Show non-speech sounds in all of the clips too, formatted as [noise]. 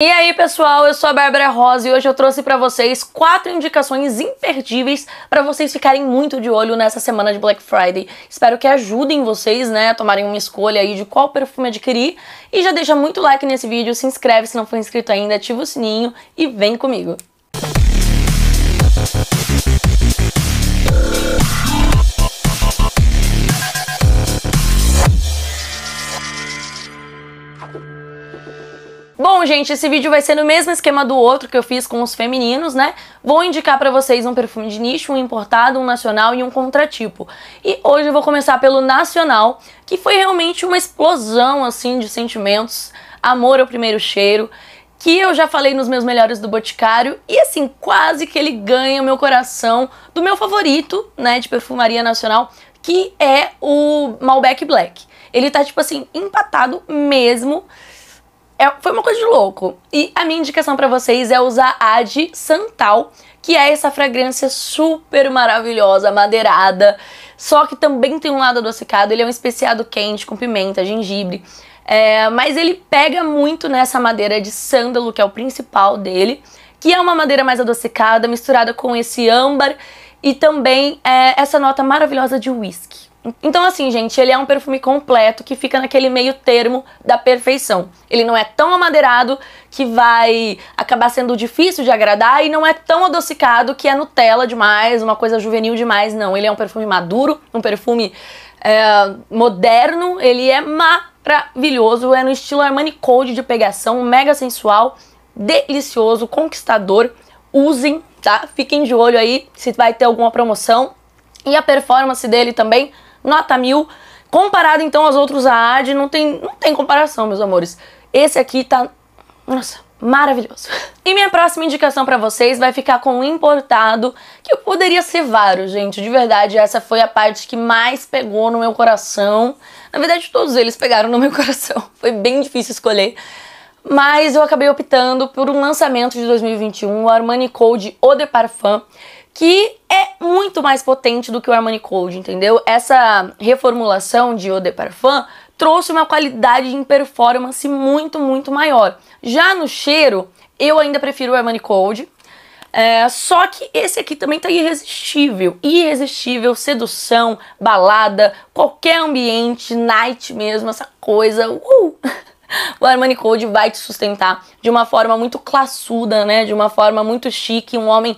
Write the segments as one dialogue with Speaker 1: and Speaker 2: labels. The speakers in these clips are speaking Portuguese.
Speaker 1: E aí, pessoal, eu sou a Bárbara Rosa e hoje eu trouxe para vocês quatro indicações imperdíveis para vocês ficarem muito de olho nessa semana de Black Friday. Espero que ajudem vocês, né, a tomarem uma escolha aí de qual perfume adquirir. E já deixa muito like nesse vídeo, se inscreve se não for inscrito ainda, ativa o sininho e vem comigo. Bom, gente, esse vídeo vai ser no mesmo esquema do outro que eu fiz com os femininos, né? Vou indicar pra vocês um perfume de nicho, um importado, um nacional e um contratipo. E hoje eu vou começar pelo nacional, que foi realmente uma explosão, assim, de sentimentos. Amor ao primeiro cheiro que eu já falei nos meus melhores do Boticário e assim, quase que ele ganha o meu coração do meu favorito, né, de perfumaria nacional, que é o Malbec Black. Ele tá tipo assim empatado mesmo. É, foi uma coisa de louco. E a minha indicação para vocês é usar a de Santal, que é essa fragrância super maravilhosa, madeirada. Só que também tem um lado adocicado, ele é um especiado quente com pimenta, gengibre. É, mas ele pega muito nessa madeira de sândalo, que é o principal dele, que é uma madeira mais adocicada, misturada com esse âmbar e também é, essa nota maravilhosa de whisky. Então, assim, gente, ele é um perfume completo que fica naquele meio termo da perfeição. Ele não é tão amadeirado que vai acabar sendo difícil de agradar e não é tão adocicado que é Nutella demais, uma coisa juvenil demais, não. Ele é um perfume maduro, um perfume é, moderno, ele é maravilhoso, é no estilo Armani Code de pegação, mega sensual, delicioso, conquistador. Usem, tá? Fiquem de olho aí se vai ter alguma promoção. E a performance dele também nota mil. Comparado então aos outros AAD, não tem, não tem comparação, meus amores. Esse aqui tá. Nossa, maravilhoso. E minha próxima indicação para vocês vai ficar com um importado, que poderia ser vários, gente. De verdade, essa foi a parte que mais pegou no meu coração. Na verdade, todos eles pegaram no meu [laughs] coração. Foi bem difícil escolher. Mas eu acabei optando por um lançamento de 2021, o Armani Code Eau de Parfum que é muito mais potente do que o Harmony Code, entendeu? Essa reformulação de Eau de Parfum trouxe uma qualidade em performance muito, muito maior. Já no cheiro, eu ainda prefiro o Harmony Code, é, só que esse aqui também tá irresistível. Irresistível, sedução, balada, qualquer ambiente, night mesmo, essa coisa. Uh! [laughs] O Armani Code vai te sustentar de uma forma muito classuda, né? De uma forma muito chique. Um homem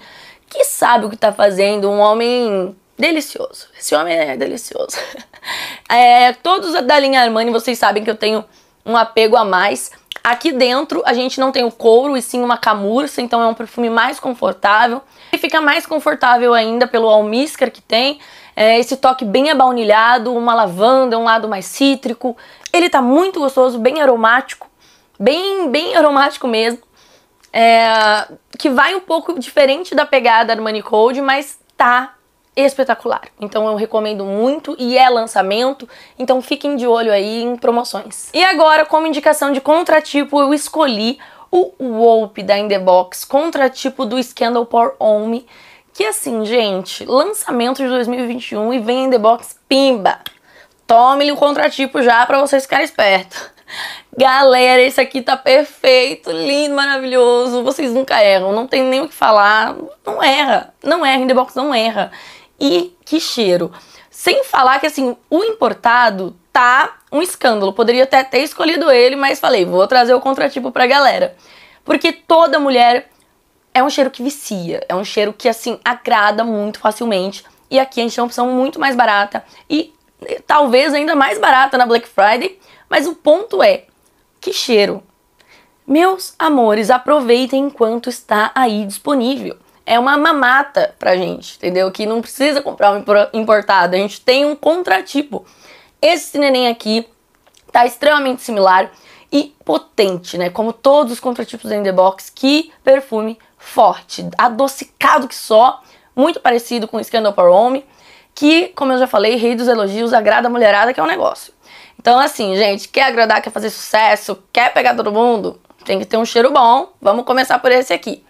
Speaker 1: que sabe o que está fazendo, um homem delicioso. Esse homem é delicioso. [laughs] é, todos da linha Armani, vocês sabem que eu tenho um apego a mais. Aqui dentro a gente não tem o couro e sim uma camurça, então é um perfume mais confortável. E fica mais confortável ainda pelo almíscar que tem, é, esse toque bem abaunilhado, uma lavanda, um lado mais cítrico. Ele tá muito gostoso, bem aromático, bem, bem aromático mesmo. É, que vai um pouco diferente da pegada Money Code, mas tá espetacular. Então eu recomendo muito e é lançamento, então fiquem de olho aí em promoções. E agora, como indicação de contratipo, eu escolhi o Wope da In The Box, contratipo do Scandal Por Home, que assim, gente, lançamento de 2021 e vem In The Box, pimba! Tome-lhe o contratipo já para vocês ficarem espertos. Galera, esse aqui tá perfeito, lindo, maravilhoso. Vocês nunca erram, não tem nem o que falar. Não erra, não erra, Indebox não erra. E que cheiro. Sem falar que assim, o importado tá um escândalo. Poderia até ter escolhido ele, mas falei, vou trazer o contratipo pra galera. Porque toda mulher é um cheiro que vicia, é um cheiro que assim agrada muito facilmente. E aqui a gente tem uma opção muito mais barata e eh, talvez ainda mais barata na Black Friday, mas o ponto é, que cheiro! Meus amores, aproveitem enquanto está aí disponível. É uma mamata pra gente, entendeu? Que não precisa comprar um importado, a gente tem um contratipo. Esse neném aqui tá extremamente similar e potente, né? Como todos os contratipos da In The Box, que perfume forte, adocicado que só, muito parecido com o Scandal Home. que, como eu já falei, rei dos elogios, agrada a mulherada, que é um negócio. Então, assim, gente, quer agradar, quer fazer sucesso, quer pegar todo mundo, tem que ter um cheiro bom. Vamos começar por esse aqui.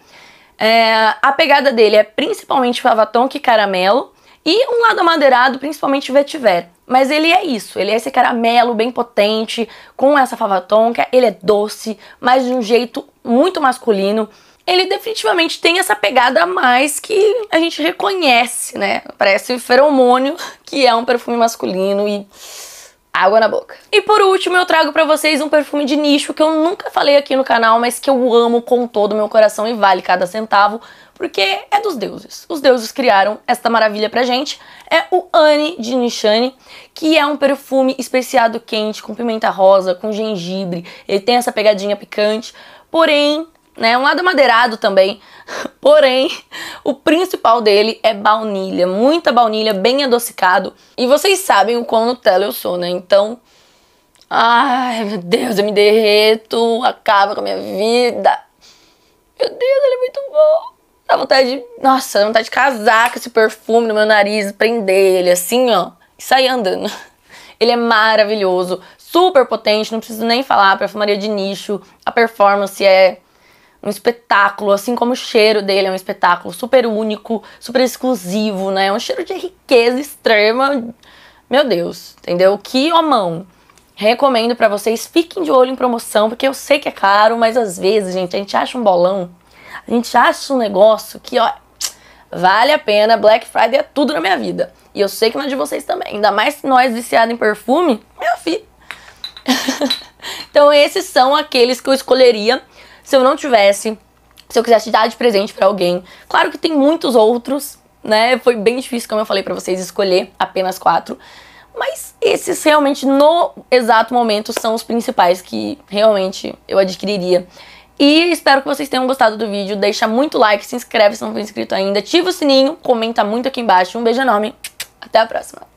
Speaker 1: É, a pegada dele é principalmente favatonque e caramelo e um lado amadeirado, principalmente vetiver. Mas ele é isso, ele é esse caramelo bem potente, com essa favatonca, ele é doce, mas de um jeito muito masculino. Ele definitivamente tem essa pegada a mais que a gente reconhece, né? Parece feromônio, que é um perfume masculino e água na boca. E por último, eu trago para vocês um perfume de nicho que eu nunca falei aqui no canal, mas que eu amo com todo o meu coração e vale cada centavo, porque é dos deuses. Os deuses criaram esta maravilha pra gente. É o Anne de Nishane, que é um perfume especiado quente, com pimenta rosa, com gengibre. Ele tem essa pegadinha picante, porém né? Um lado madeirado também. [laughs] Porém, o principal dele é baunilha, muita baunilha, bem adocicado. E vocês sabem o quão Nutella eu sou, né? Então, ai, meu Deus, eu me derreto, acaba com a minha vida. Meu Deus, ele é muito bom. Dá vontade de, nossa, dá vontade de casar com esse perfume no meu nariz, prender ele assim, ó, e sair andando. [laughs] Ele é maravilhoso, super potente, não preciso nem falar, perfumaria de nicho, a performance é um espetáculo, assim como o cheiro dele é um espetáculo super único, super exclusivo, né? É um cheiro de riqueza extrema. Meu Deus, entendeu? Que homão. Recomendo para vocês, fiquem de olho em promoção, porque eu sei que é caro, mas às vezes, gente, a gente acha um bolão, a gente acha um negócio que, ó, vale a pena. Black Friday é tudo na minha vida. E eu sei que não é de vocês também, ainda mais nós viciados em perfume, meu filho. [laughs] então, esses são aqueles que eu escolheria se eu não tivesse, se eu quisesse dar de presente para alguém. Claro que tem muitos outros, né? Foi bem difícil, como eu falei para vocês, escolher apenas quatro. Mas esses realmente, no exato momento, são os principais que realmente eu adquiriria. E espero que vocês tenham gostado do vídeo. Deixa muito like, se inscreve se não for inscrito ainda, ativa o sininho, comenta muito aqui embaixo. Um beijo enorme, até a próxima!